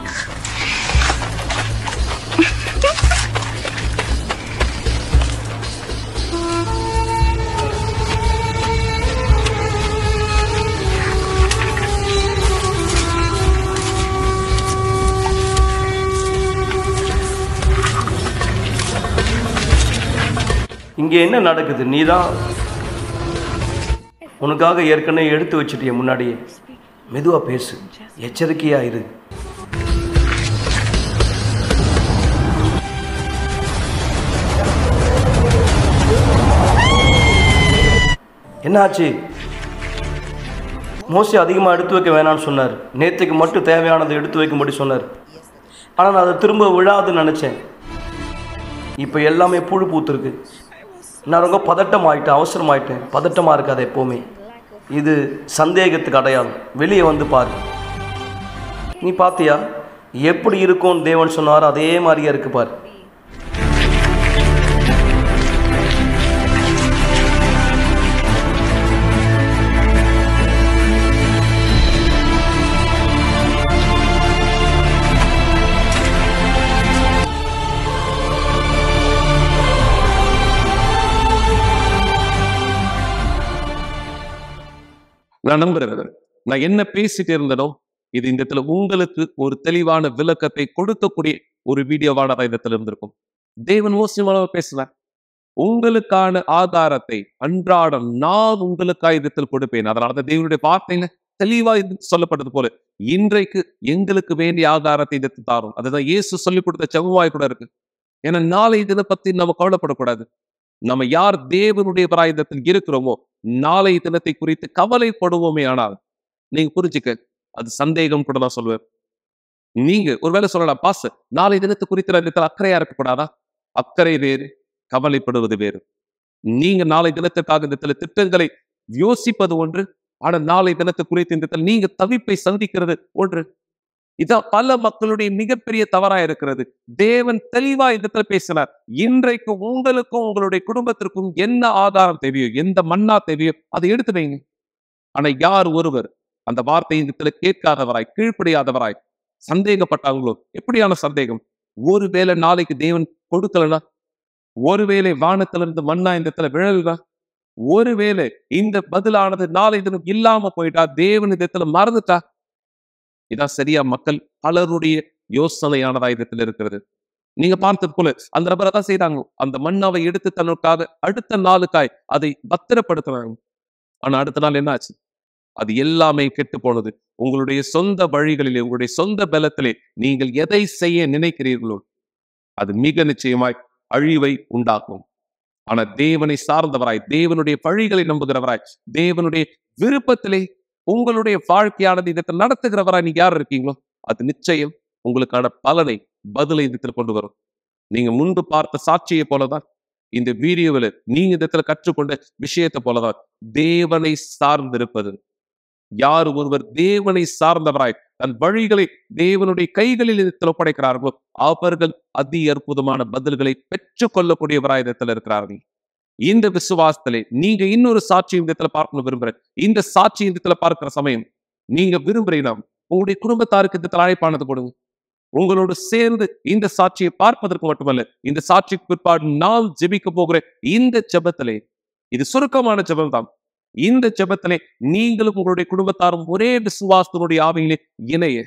இங்கே என்ன நடக்குது நீ தான் உனக்காக ஏற்கனவே எடுத்து வச்சுட்டிய முன்னாடியே மெதுவாக பேசு எச்சரிக்கையாக இரு என்னாச்சு மோஸ்ட்லி அதிகமாக எடுத்து வைக்க வேணாம்னு சொன்னார் நேற்றுக்கு மட்டும் தேவையானதை எடுத்து வைக்கும்படி சொன்னார் ஆனால் நான் அதை திரும்ப விழாதுன்னு நினச்சேன் இப்போ எல்லாமே புழு பூத்துருக்கு நான் ரொம்ப பதட்டம் ஆகிட்டேன் அவசரம் ஆகிட்டேன் பதட்டமாக இருக்காது எப்போவுமே இது சந்தேகத்துக்கு அடையாளம் வெளியே வந்து பாரு நீ பார்த்தியா எப்படி இருக்கும்னு தேவன் சொன்னார் அதே மாதிரியே இருக்குது பாரு நான் நம்புகிறேன் நான் என்ன பேசிட்டு இருந்தனோ இது இந்த இடத்துல உங்களுக்கு ஒரு தெளிவான விளக்கத்தை கொடுக்கக்கூடிய ஒரு வீடியோவான இடத்துல இருந்திருக்கும் தேவன் மோசமானவர் பேசுவார் உங்களுக்கான ஆதாரத்தை அன்றாடம் நான் உங்களுக்கா இதத்தில் கொடுப்பேன் அதனால தான் தேவனுடைய வார்த்தைன்னு தெளிவா சொல்லப்பட்டது போல இன்றைக்கு எங்களுக்கு வேண்டிய ஆதாரத்தை இதை தாரும் அதுதான் இயேசு சொல்லிக் கொடுத்த செவ்வாய் கூட இருக்கு ஏன்னா நாளை இதை பத்தி நம்ம கவலைப்படக்கூடாது நம்ம யார் தேவனுடைய பிராயுதத்தில் இருக்கிறோமோ நாளை தினத்தை குறித்து கவலைப்படுவோமே ஆனால் நீங்க புரிஞ்சுக்க அது சந்தேகம் கூட தான் சொல்லுவேன் நீங்க ஒருவேளை சொல்லலாம் பாச நாளை தினத்தை குறித்து நான் இதில் அக்கறையா இருக்கக்கூடாதா அக்கறை வேறு கவலைப்படுவது வேறு நீங்க நாளை தினத்திற்காக இந்த திட்டங்களை யோசிப்பது ஒன்று ஆனால் நாளை தினத்தை குறித்து இந்த நீங்க தவிப்பை சந்திக்கிறது ஒன்று இதான் பல மக்களுடைய மிகப்பெரிய தவறா இருக்கிறது தேவன் தெளிவா இடத்துல பேசினார் இன்றைக்கு உங்களுக்கும் உங்களுடைய குடும்பத்திற்கும் என்ன ஆதாரம் தேவையோ எந்த மண்ணா தேவையோ அதை எடுத்து வைங்க ஆனா யார் ஒருவர் அந்த வார்த்தை இடத்துல கேட்காதவராய் கீழ்ப்படியாதவராய் சந்தேகப்பட்டாங்களோ எப்படியான சந்தேகம் ஒருவேளை நாளைக்கு தேவன் கொடுக்கலனா ஒருவேளை இருந்து மண்ணா இந்த இடத்துல விழலனா ஒருவேளை இந்த பதிலானது நாளை தினம் இல்லாம போயிட்டா தேவன் இந்த இடத்துல மறந்துட்டா இதான் சரியா மக்கள் பலருடைய யோசனையானதா இதில் இருக்கிறது நீங்க பார்த்தது போல அந்த நபரை தான் செய்யறாங்க அந்த மண்ணாவை எடுத்து தன்னுக்காக அடுத்த நாளுக்காய் அதை பத்திரப்படுத்துறாங்க ஆனா அடுத்த நாள் என்ன ஆச்சு அது எல்லாமே கெட்டு போனது உங்களுடைய சொந்த வழிகளிலே உங்களுடைய சொந்த பலத்திலே நீங்கள் எதை செய்ய நினைக்கிறீர்களோ அது மிக நிச்சயமாய் அழிவை உண்டாக்கும் ஆனா தேவனை சார்ந்தவராய் தேவனுடைய வழிகளை நம்புகிறவராய் தேவனுடைய விருப்பத்திலே உங்களுடைய வாழ்க்கையானது இதை நடத்துகிறவரா நீங்க யார் இருக்கீங்களோ அது நிச்சயம் உங்களுக்கான பலனை பதிலை இந்த கொண்டு வரும் நீங்க முன்பு பார்த்த சாட்சியை போலதான் இந்த வீடியோவில் நீங்க இதில் கற்றுக்கொண்ட விஷயத்தை போலதான் தேவனை சார்ந்திருப்பது யார் ஒருவர் தேவனை சார்ந்தவராய் தன் வழிகளை தேவனுடைய கைகளில் இடத்தில் ஒப்படைக்கிறார்களோ அவர்கள் அதி அற்புதமான பதில்களை பெற்றுக் கொள்ளக்கூடியவராய் இதில் இருக்கிறார்கள் இந்த விசுவாசத்திலே நீங்க இன்னொரு சாட்சி இந்தத்துல பார்க்கணும் விரும்புறேன் இந்த சாட்சி இந்தத்துல பார்க்கிற சமயம் நீங்க விரும்புறீங்கன்னா உங்களுடைய குடும்பத்தாருக்கு இந்த தலைப்பானது போடுங்க உங்களோடு சேர்ந்து இந்த சாட்சியை பார்ப்பதற்கு மட்டுமல்ல இந்த சாட்சிக்கு பிற்பாடு நாள் ஜெபிக்க போகிற இந்த ஜபத்திலே இது சுருக்கமான ஜெபம் தான் இந்த ஜபத்திலே நீங்களும் உங்களுடைய குடும்பத்தாரும் ஒரே விசுவாசத்தினுடைய ஆவையிலே இணைய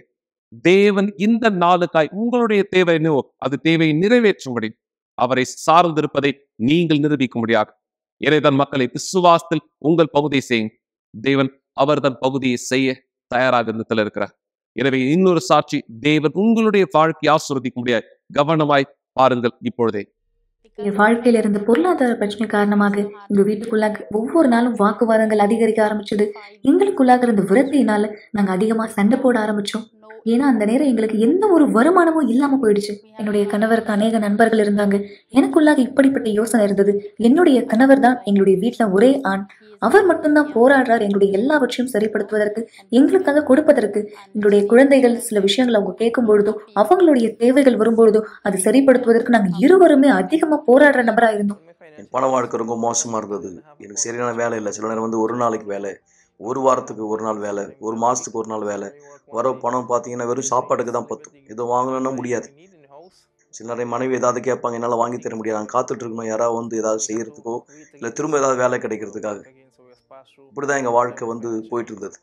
தேவன் இந்த நாளுக்காய் உங்களுடைய தேவை என்னவோ அது தேவையை நிறைவேற்றும்படி அவரை சார்ந்திருப்பதை நீங்கள் முடியாது இறை தன் மக்களை விசுவாசத்தில் உங்கள் பகுதியை செய்யும் தேவன் அவர் தன் பகுதியை செய்ய தயாராக இருந்ததில் இருக்கிறார் எனவே இன்னொரு சாட்சி தேவன் உங்களுடைய வாழ்க்கையை ஆசிரியக்க முடியாது கவனமாய் பாருங்கள் இப்பொழுதே வாழ்க்கையில இருந்த பொருளாதார பிரச்சனை காரணமாக எங்க வீட்டுக்குள்ளாக ஒவ்வொரு நாளும் வாக்குவாதங்கள் அதிகரிக்க ஆரம்பிச்சது எங்களுக்குள்ளாக இருந்த விரத்தியினால நாங்க அதிகமா சண்டை போட ஆரம்பிச்சோம் ஏன்னா அந்த நேரம் எங்களுக்கு எந்த ஒரு வருமானமும் இல்லாம போயிடுச்சு என்னுடைய கணவருக்கு அநேக நண்பர்கள் இருந்தாங்க எனக்குள்ளாக இப்படிப்பட்ட யோசனை இருந்தது என்னுடைய கணவர் தான் எங்களுடைய வீட்டுல ஒரே ஆண் அவர் மட்டும்தான் போராடுறார் எங்களுடைய எல்லாவற்றையும் சரிப்படுத்துவதற்கு எங்களுக்காக கொடுப்பதற்கு எங்களுடைய குழந்தைகள் சில விஷயங்கள் அவங்க கேட்கும் பொழுதோ அவங்களுடைய தேவைகள் வரும்பொழுதோ அது சரிப்படுத்துவதற்கு நாங்க இருவருமே அதிகமா போராடுற நபரா இருந்தோம் பண வாழ்க்கை ரொம்ப மோசமா இருந்தது எனக்கு சரியான வேலை இல்லை சில நேரம் வந்து ஒரு நாளைக்கு வேலை ஒரு வாரத்துக்கு ஒரு நாள் வேலை ஒரு மாதத்துக்கு ஒரு நாள் வேலை வர பணம் பார்த்தீங்கன்னா வெறும் சாப்பாட்டுக்கு தான் பத்தும் இது வாங்கணும்னா முடியாது சில நிறைய மனைவி ஏதாவது கேட்பாங்க என்னால் வாங்கி தர முடியாது நான் இருக்கணும் யாராவது வந்து ஏதாவது செய்யறதுக்கோ இல்லை திரும்ப ஏதாவது வேலை கிடைக்கிறதுக்காக இப்படிதான் எங்க எங்கள் வாழ்க்கை வந்து போயிட்டு இருந்தது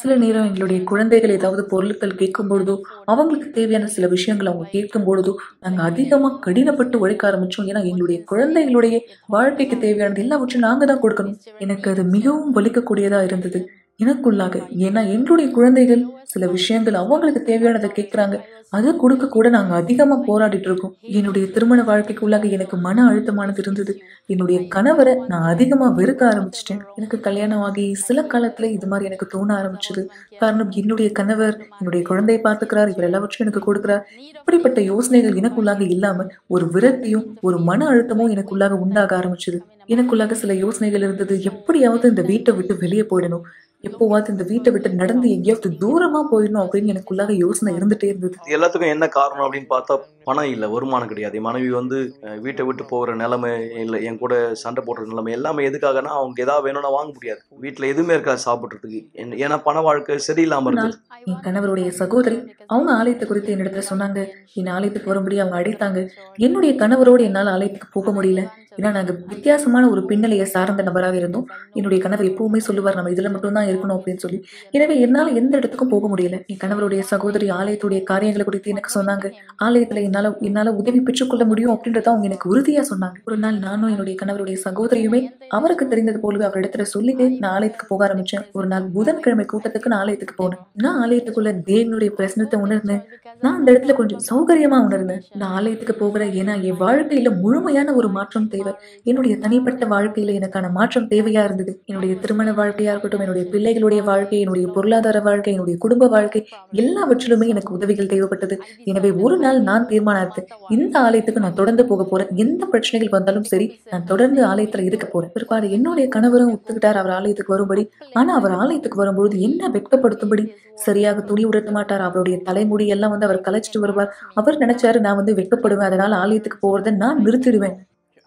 சில நேரம் எங்களுடைய குழந்தைகள் ஏதாவது பொருட்கள் கேட்கும் பொழுதோ அவங்களுக்கு தேவையான சில விஷயங்களை அவங்க கேட்கும் பொழுதோ நாங்க அதிகமா கடினப்பட்டு உழைக்க ஆரம்பிச்சோம் ஏன்னா எங்களுடைய குழந்தைகளுடைய வாழ்க்கைக்கு தேவையானது எல்லாவற்றையும் நாங்க தான் கொடுக்கணும் எனக்கு அது மிகவும் வலிக்கக்கூடியதா இருந்தது எனக்குள்ளாக ஏன்னா எங்களுடைய குழந்தைகள் சில விஷயங்கள் அவங்களுக்கு தேவையானதை கேட்கிறாங்க அதை கொடுக்க கூட நாங்க அதிகமா போராடிட்டு இருக்கோம் என்னுடைய திருமண வாழ்க்கைக்குள்ளாக எனக்கு மன அழுத்தமானது இருந்தது என்னுடைய கணவரை நான் அதிகமா வெறுக்க ஆரம்பிச்சிட்டேன் எனக்கு கல்யாணம் ஆகி சில காலத்துல இது மாதிரி எனக்கு தோண ஆரம்பிச்சது காரணம் என்னுடைய கணவர் என்னுடைய குழந்தையை பார்த்துக்கிறார் இவர் எல்லாவற்றையும் எனக்கு கொடுக்குறார் இப்படிப்பட்ட யோசனைகள் எனக்குள்ளாக இல்லாமல் ஒரு விரக்தியும் ஒரு மன அழுத்தமும் எனக்குள்ளாக உண்டாக ஆரம்பிச்சது எனக்குள்ளாக சில யோசனைகள் இருந்தது எப்படியாவது இந்த வீட்டை விட்டு வெளியே போயிடணும் எப்போவாது இந்த வீட்டை விட்டு நடந்து எங்கேயாவது தூரமா போயிடணும் அப்படின்னு எனக்குள்ளாக யோசனை இருந்துட்டே இருந்தது எல்லாத்துக்கும் என்ன காரணம் அப்படின்னு பார்த்தா பணம் இல்லை வருமானம் கிடையாது மனைவி வந்து வீட்டை விட்டு போகிற நிலைமை இல்லை என் கூட சண்டை போடுற நிலைமை எல்லாமே எதுக்காகனா அவங்க ஏதாவது வேணும்னா வாங்க முடியாது வீட்டுல எதுவுமே இருக்காது சாப்பிட்றதுக்கு ஏன்னா பண வாழ்க்கை சரியில்லாம இருந்தது என் கணவருடைய சகோதரி அவங்க ஆலயத்தை குறித்து என்னிடத்துல சொன்னாங்க என் ஆலயத்துக்கு வரும்படி அவங்க அடித்தாங்க என்னுடைய கணவரோடு என்னால் ஆலயத்துக்கு போக முடியல ஏன்னா நாங்கள் வித்தியாசமான ஒரு பின்னலையை சார்ந்த நபராக இருந்தோம் என்னுடைய கணவர் எப்பவுமே சொல்லுவார் நம்ம இதில் மட்டும்தான் இருக்கணும் அப்படின்னு சொல்லி எனவே என்னால் எந்த இடத்துக்கும் போக முடியல என் கணவருடைய சகோதரி ஆலயத்துடைய காரியங்களை குறித்து எனக்கு சொன்னாங்க ஆலயத்தில் என்னால் என்னால் உதவி பெற்றுக்கொள்ள முடியும் அப்படின்றத அவங்க எனக்கு உறுதியாக சொன்னாங்க ஒரு நாள் நானும் என்னுடைய கணவருடைய சகோதரியுமே அவருக்கு தெரிந்தது போலவே அவர் இடத்துல சொல்லிட்டு நான் ஆலயத்துக்கு போக ஆரம்பிச்சேன் ஒரு நாள் புதன்கிழமை கூட்டத்துக்கு நான் ஆலயத்துக்கு போனேன் நான் ஆலயத்துக்குள்ள தேவனுடைய பிரச்சனத்தை உணர்ந்தேன் நான் அந்த இடத்துல கொஞ்சம் சௌகரியமா உணர்ந்தேன் நான் ஆலயத்துக்கு போகிறேன் ஏன்னா என் வாழ்க்கையில முழுமையான ஒரு மாற்றம் தேவை மாணவர் என்னுடைய தனிப்பட்ட வாழ்க்கையில எனக்கான மாற்றம் தேவையா இருந்தது என்னுடைய திருமண வாழ்க்கையா இருக்கட்டும் என்னுடைய பிள்ளைகளுடைய வாழ்க்கை என்னுடைய பொருளாதார வாழ்க்கை என்னுடைய குடும்ப வாழ்க்கை எல்லாவற்றிலுமே எனக்கு உதவிகள் தேவைப்பட்டது எனவே ஒரு நாள் நான் தீர்மானித்தேன் இந்த ஆலயத்துக்கு நான் தொடர்ந்து போக போறேன் எந்த பிரச்சனைகள் வந்தாலும் சரி நான் தொடர்ந்து ஆலயத்துல இருக்க போறேன் பிற்பாடு என்னுடைய கணவரும் ஒத்துக்கிட்டார் அவர் ஆலயத்துக்கு வரும்படி ஆனா அவர் ஆலயத்துக்கு வரும்பொழுது என்ன வெட்கப்படுத்தும்படி சரியாக துணி உடுத்த மாட்டார் அவருடைய தலைமுடி எல்லாம் வந்து அவர் கலைச்சிட்டு வருவார் அவர் நினைச்சாரு நான் வந்து வெட்கப்படுவேன் அதனால ஆலயத்துக்கு போறதை நான் நிறுத்திடுவேன்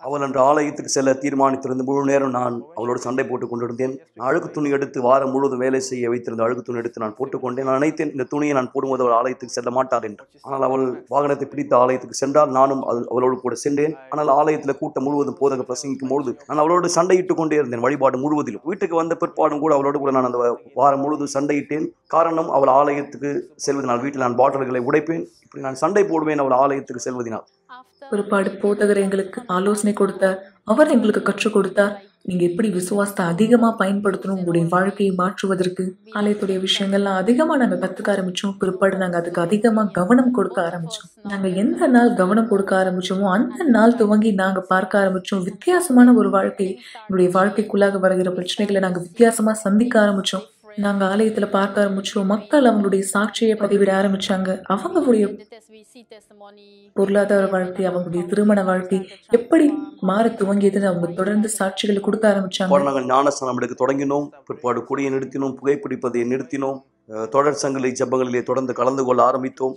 அவள் அன்று ஆலயத்துக்கு செல்ல தீர்மானித்திருந்து முழு நேரம் நான் அவளோடு சண்டை போட்டுக் கொண்டிருந்தேன் நான் அழுக்கு துணி எடுத்து வாரம் முழுவதும் வேலை செய்ய வைத்திருந்த அழுக்கு துணி எடுத்து நான் போட்டுக்கொண்டேன் நான் நினைத்தேன் இந்த துணியை நான் போடும்போது அவள் ஆலயத்துக்கு செல்ல மாட்டார் என்று ஆனால் அவள் வாகனத்தை பிடித்த ஆலயத்துக்கு சென்றால் நானும் அவளோடு கூட சென்றேன் ஆனால் ஆலயத்தில் கூட்டம் முழுவதும் போதக பிரசங்கிக்கும் பொழுது நான் அவளோடு சண்டையிட்டுக் கொண்டே இருந்தேன் வழிபாடு முழுவதிலும் வீட்டுக்கு வந்த பிற்பாடும் கூட அவளோடு கூட நான் அந்த வாரம் முழுவதும் சண்டையிட்டேன் காரணம் அவள் ஆலயத்துக்கு செல்வதனால் வீட்டில் நான் பாட்டல்களை உடைப்பேன் இப்படி நான் சண்டை போடுவேன் அவள் ஆலயத்துக்கு செல்வதனால் பிற்பாடு போதகர் எங்களுக்கு ஆலோசனை கொடுத்தார் அவர் எங்களுக்கு கற்றுக் கொடுத்தார் நீங்க எப்படி விசுவாசத்தை அதிகமா பயன்படுத்தணும் உங்களுடைய வாழ்க்கையை மாற்றுவதற்கு ஆலயத்துடைய விஷயங்கள்லாம் அதிகமா நாங்க கத்துக்க ஆரம்பிச்சோம் பிற்பாடு நாங்க அதுக்கு அதிகமா கவனம் கொடுக்க ஆரம்பிச்சோம் நாங்க எந்த நாள் கவனம் கொடுக்க ஆரம்பிச்சோமோ அந்த நாள் துவங்கி நாங்க பார்க்க ஆரம்பிச்சோம் வித்தியாசமான ஒரு வாழ்க்கை உங்களுடைய வாழ்க்கைக்குள்ளாக வருகிற பிரச்சனைகளை நாங்க வித்தியாசமா சந்திக்க ஆரம்பிச்சோம் நாங்க ஆலயத்துல பார்க்க ஆரம்பிச்சோம் மக்கள் அவங்களுடைய சாட்சியை பதிவிட ஆரம்பிச்சாங்க அவங்களுடைய பொருளாதார வாழ்க்கை அவங்களுடைய திருமண வாழ்க்கை எப்படி மாற துவங்கியதுன்னு அவங்க தொடர்ந்து சாட்சிகளை கொடுக்க ஆரம்பிச்சாங்க நாங்கள் ஞானஸ்தானம் எடுக்க தொடங்கினோம் பிற்பாடு குடியை நிறுத்தினோம் புகைப்பிடிப்பதை நிறுத்தினோம் தொடர் சங்கிலி ஜபங்களிலே தொடர்ந்து கலந்து கொள்ள ஆரம்பித்தோம்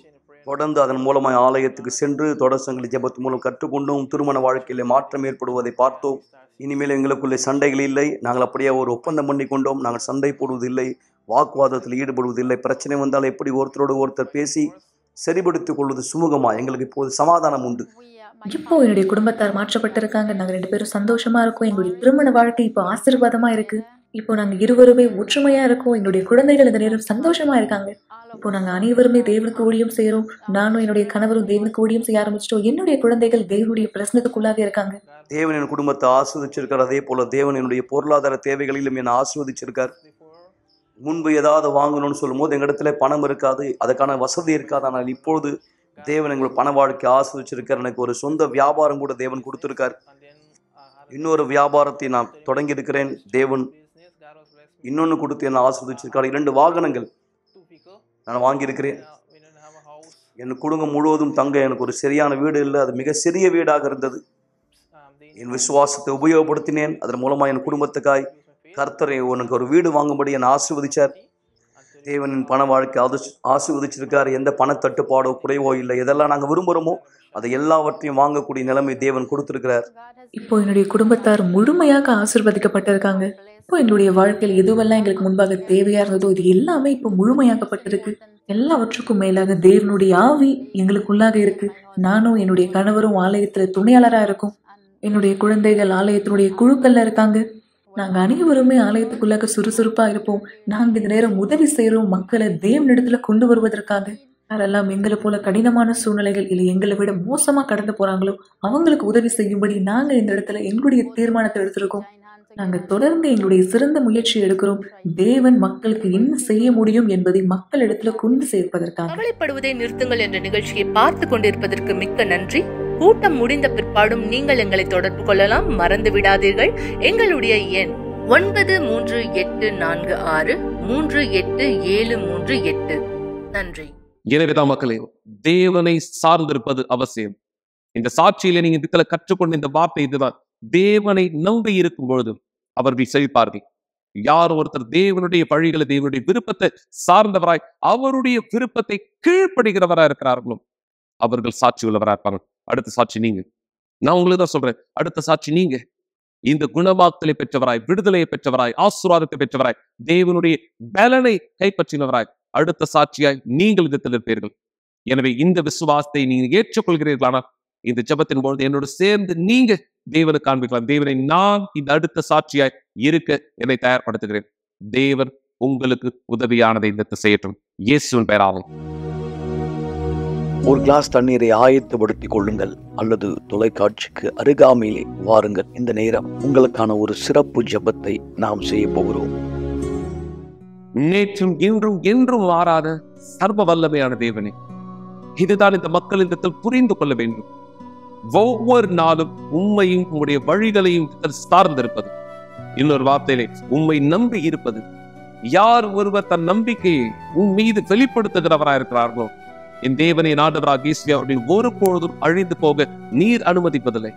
தொடர்ந்து அதன் மூலமாக ஆலயத்துக்கு சென்று தொடர் சங்கிலி ஜபத்து மூலம் கற்றுக்கொண்டும் திருமண வாழ்க்கையிலே மாற்றம் ஏற்படுவதை பார்த்தோம் இனிமேல் எங்களுக்குள்ளே சண்டைகள் இல்லை நாங்கள் அப்படியே ஒரு ஒப்பந்தம் பண்ணி கொண்டோம் நாங்கள் சண்டை போடுவதில்லை வாக்குவாதத்தில் ஈடுபடுவதில்லை பிரச்சனை வந்தால் எப்படி ஒருத்தரோடு ஒருத்தர் பேசி சரிபடுத்திக் கொள்வது சுமூகமா எங்களுக்கு இப்போது சமாதானம் உண்டு இப்போ என்னுடைய குடும்பத்தார் மாற்றப்பட்டிருக்காங்க நாங்க ரெண்டு பேரும் சந்தோஷமா இருக்கோம் எங்களுடைய திருமண வாழ்க்கை இப்போ ஆசீர்வாதமா இருக்கு இப்போ நாங்க இருவருமே ஒற்றுமையா இருக்கோம் எங்களுடைய குழந்தைகள் இந்த நேரம் சந்தோஷமா இருக்காங்க இப்போ நாங்க அனைவருமே தேவனுக்கு ஊழியம் செய்யறோம் நானும் என்னுடைய கணவரும் தேவனுக்கு ஊழியம் செய்ய ஆரம்பிச்சிட்டோம் என்னுடைய குழந்தைகள் தேவனுடைய பிரச்சனைக்குள்ளாக இருக்காங்க தேவன் என் குடும்பத்தை ஆஸ்வதிச்சிருக்கார் அதே போல தேவன் என்னுடைய பொருளாதார தேவைகளிலும் என்ன ஆஸ்வதிச்சிருக்கார் முன்பு ஏதாவது வாங்கணும்னு சொல்லும்போது எங்கள் இடத்துல பணம் இருக்காது அதுக்கான வசதி இருக்காது ஆனால் இப்பொழுது தேவன் எங்களுக்கு பண வாழ்க்கை ஆசிரிச்சிருக்கார் எனக்கு ஒரு சொந்த வியாபாரம் கூட தேவன் கொடுத்துருக்கார் இன்னொரு வியாபாரத்தை நான் தொடங்கியிருக்கிறேன் தேவன் இன்னொன்று கொடுத்து என்னை ஆசிர்வதிச்சிருக்கார் இரண்டு வாகனங்கள் நான் வாங்கியிருக்கிறேன் என் குடும்பம் முழுவதும் தங்க எனக்கு ஒரு சரியான வீடு இல்லை அது மிக சிறிய வீடாக இருந்தது என் விசுவாசத்தை உபயோகப்படுத்தினேன் அதன் மூலமாக என் குடும்பத்துக்காய் கர்த்தரை உனக்கு ஒரு வீடு வாங்கும்படி என்னை ஆசிர்வதிச்சார் தேவனின் பண வாழ்க்கை அது ஆசிர்வதிச்சிருக்கார் எந்த பணத்தட்டுப்பாடோ குறைவோ இல்லை எதெல்லாம் நாங்கள் விரும்புகிறோமோ அதை எல்லாவற்றையும் வாங்கக்கூடிய நிலைமை தேவன் கொடுத்துருக்கிறார் இப்போ என்னுடைய குடும்பத்தார் முழுமையாக ஆசிர்வதிக்கப்பட்டிருக்காங்க இப்போ என்னுடைய வாழ்க்கையில் எதுவெல்லாம் எங்களுக்கு முன்பாக தேவையா இருந்ததோ இது எல்லாமே இப்போ முழுமையாக்கப்பட்டிருக்கு எல்லாவற்றுக்கும் மேலாக தேவனுடைய ஆவி எங்களுக்குள்ளாக இருக்கு நானும் என்னுடைய கணவரும் ஆலயத்துல துணையாளராக இருக்கும் என்னுடைய குழந்தைகள் ஆலயத்தினுடைய குழுக்கள்ல இருக்காங்க நாங்கள் அனைவருமே ஆலயத்துக்குள்ளாக சுறுசுறுப்பாக இருப்போம் நாங்கள் இந்த நேரம் உதவி செய்கிறோம் மக்களை தேவனிடத்தில் கொண்டு வருவதற்காக யாரெல்லாம் எங்களை போல கடினமான சூழ்நிலைகள் இல்லை எங்களை விட மோசமாக கடந்து போகிறாங்களோ அவங்களுக்கு உதவி செய்யும்படி நாங்கள் இந்த இடத்துல எங்களுடைய தீர்மானத்தை எடுத்திருக்கோம் நாங்கள் தொடர்ந்து எங்களுடைய சிறந்த முயற்சி எடுக்கிறோம் தேவன் மக்களுக்கு என்ன செய்ய முடியும் என்பதை மக்கள் இடத்துல கொண்டு சேர்ப்பதற்காக கவலைப்படுவதை நிறுத்துங்கள் என்ற நிகழ்ச்சியை பார்த்து கொண்டிருப்பதற்கு மிக்க நன்றி கூட்டம் முடிந்த பிற்பாடும் நீங்கள் எங்களை தொடர்பு கொள்ளலாம் மறந்து விடாதீர்கள் எங்களுடைய எண் ஒன்பது மூன்று எட்டு நான்கு ஆறு மூன்று எட்டு ஏழு மூன்று எட்டு நன்றி எனவேதான் மக்களே தேவனை சார்ந்திருப்பது அவசியம் இந்த சாட்சியில நீங்க இதுக்களை கற்றுக்கொண்ட இந்த வார்த்தை இதுதான் தேவனை நம்பி இருக்கும் பொழுது அவர்கள் செவிப்பார்கள் யார் ஒருத்தர் தேவனுடைய பழிகளை தேவனுடைய விருப்பத்தை சார்ந்தவராய் அவருடைய விருப்பத்தை கீழ்ப்படுகிறவராய் இருக்கிறார்களோ அவர்கள் சாட்சி உள்ளவராக இருப்பார்கள் அடுத்த சாட்சி நீங்க நான் உங்களுக்கு தான் சொல்றேன் அடுத்த சாட்சி நீங்க இந்த குணமாக்கலை பெற்றவராய் விடுதலையை பெற்றவராய் ஆசீர்வாதத்தை பெற்றவராய் தேவனுடைய பலனை கைப்பற்றினவராய் அடுத்த சாட்சியாய் நீங்கள் இதை தெளிப்பீர்கள் எனவே இந்த விசுவாசத்தை நீங்கள் ஏற்றுக்கொள்கிறீர்களானால் இந்த ஜபத்தின் பொழுது என்னோடு சேர்ந்து நீங்க தேவனை காண்பிக்கலாம் தேவனை நான் இந்த அடுத்த சாட்சியாய் இருக்க என்னை தயார்படுத்துகிறேன் தேவன் உங்களுக்கு உதவியானதை இந்த செய்யட்டும் இயேசுவின் பெயராகும் ஒரு கிளாஸ் தண்ணீரை ஆயத்தப்படுத்திக் கொள்ளுங்கள் அல்லது தொலைக்காட்சிக்கு அருகாமையிலே வாருங்கள் இந்த நேரம் உங்களுக்கான ஒரு சிறப்பு ஜபத்தை நாம் செய்ய போகிறோம் நேற்றும் இன்றும் என்றும் வாராத சர்வ வல்லமையான தேவனே இதுதான் இந்த மக்கள் இந்த புரிந்து கொள்ள வேண்டும் ஒவ்வொரு நாளும் உண்மையும் உங்களுடைய வழிகளையும் சார்ந்திருப்பது இன்னொரு வார்த்தையிலே உண்மை நம்பி இருப்பது யார் ஒருவர் தன் நம்பிக்கையை உன் மீது வெளிப்படுத்துகிறவராயிருக்கிறார்களோ என் தேவனை நாடுவராக இயேசுவே அவர்கள் பொழுதும் அழிந்து போக நீர் அனுமதிப்பதில்லை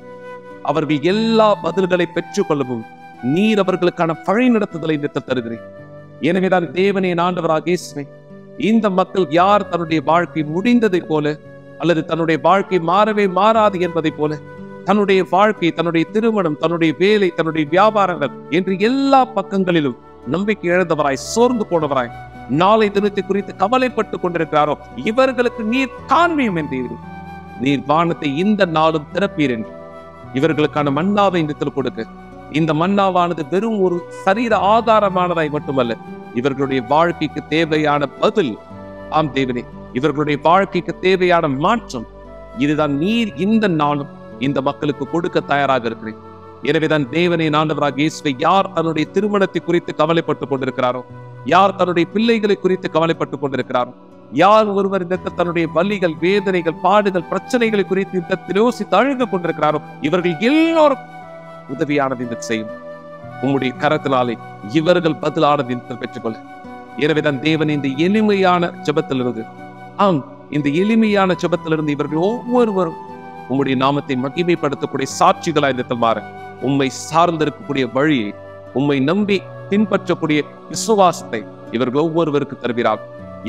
அவர்கள் எல்லா பதில்களை பெற்றுக் கொள்ளவும் நீர் அவர்களுக்கான பழி நடத்துதலை நிறுத்த தருகிறேன் தான் தேவனை நாண்டவராக இயேசுவே இந்த மக்கள் யார் தன்னுடைய வாழ்க்கை முடிந்ததை போல அல்லது தன்னுடைய வாழ்க்கை மாறவே மாறாது என்பதை போல தன்னுடைய வாழ்க்கை தன்னுடைய திருமணம் தன்னுடைய வேலை தன்னுடைய வியாபாரங்கள் என்று எல்லா பக்கங்களிலும் நம்பிக்கை இழந்தவராய் சோர்ந்து போனவராய் நாளை தினத்தை குறித்து கவலைப்பட்டுக் கொண்டிருக்கிறாரோ இவர்களுக்கு நீர் காண்பியும் என்று நீர் வானத்தை இந்த நாளும் திறப்பீர் என்று இவர்களுக்கான மன்னாவை இந்த கொடுக்க இந்த மன்னாவானது வெறும் ஒரு சரீர ஆதாரமானதாய் மட்டுமல்ல இவர்களுடைய வாழ்க்கைக்கு தேவையான பதில் ஆம் தேவனே இவர்களுடைய வாழ்க்கைக்கு தேவையான மாற்றம் இதுதான் நீர் இந்த நாளும் இந்த மக்களுக்கு கொடுக்க தயாராக இருக்கிறேன் எனவேதான் தேவனை நாண்டவராக இயேசுவை யார் அதனுடைய திருமணத்தை குறித்து கவலைப்பட்டுக் கொண்டிருக்கிறாரோ யார் தன்னுடைய பிள்ளைகளை குறித்து கவலைப்பட்டுக் கொண்டிருக்கிறார் யார் ஒருவர் இந்த தன்னுடைய வலிகள் வேதனைகள் பாடுகள் பிரச்சனைகளை குறித்து இந்த திரோசி தழுங்க கொண்டிருக்கிறாரோ இவர்கள் எல்லோரும் உதவியானது இந்த செய்யும் உங்களுடைய கரத்தினாலே இவர்கள் பதிலானது இந்த பெற்றுக்கொள்ள எனவேதான் தேவன் இந்த எளிமையான ஜபத்திலிருந்து ஆம் இந்த எளிமையான ஜபத்திலிருந்து இவர்கள் ஒவ்வொருவரும் உங்களுடைய நாமத்தை மகிமைப்படுத்தக்கூடிய சாட்சிகளாய் நிறுத்தமாறு உண்மை சார்ந்திருக்கக்கூடிய வழியை உண்மை நம்பி பின்பற்றக்கூடிய விசுவாசத்தை இவர்கள் ஒவ்வொருவருக்கு தருகிறார்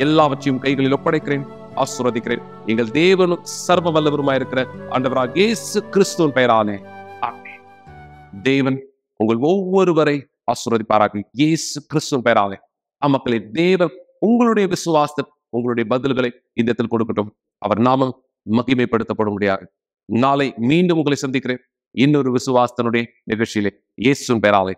எல்லாவற்றையும் கைகளில் ஒப்படைக்கிறேன் ஆசிர்வதிக்கிறேன் எங்கள் தேவனும் சர்வ வல்லவருமாயிருக்கிற ஆண்டவராக இயேசு கிறிஸ்துவின் பெயரானே தேவன் உங்கள் ஒவ்வொருவரை ஆசுரதிப்பாராக இயேசு கிறிஸ்துவின் பெயரானே அம்மக்களே தேவன் உங்களுடைய விசுவாசத்தை உங்களுடைய பதில்களை இந்தத்தில் கொடுக்கட்டும் அவர் நாமம் மகிமைப்படுத்தப்படும் முடியாது நாளை மீண்டும் உங்களை சந்திக்கிறேன் இன்னொரு விசுவாசத்தனுடைய நிகழ்ச்சியிலே இயேசுன் பெயராலே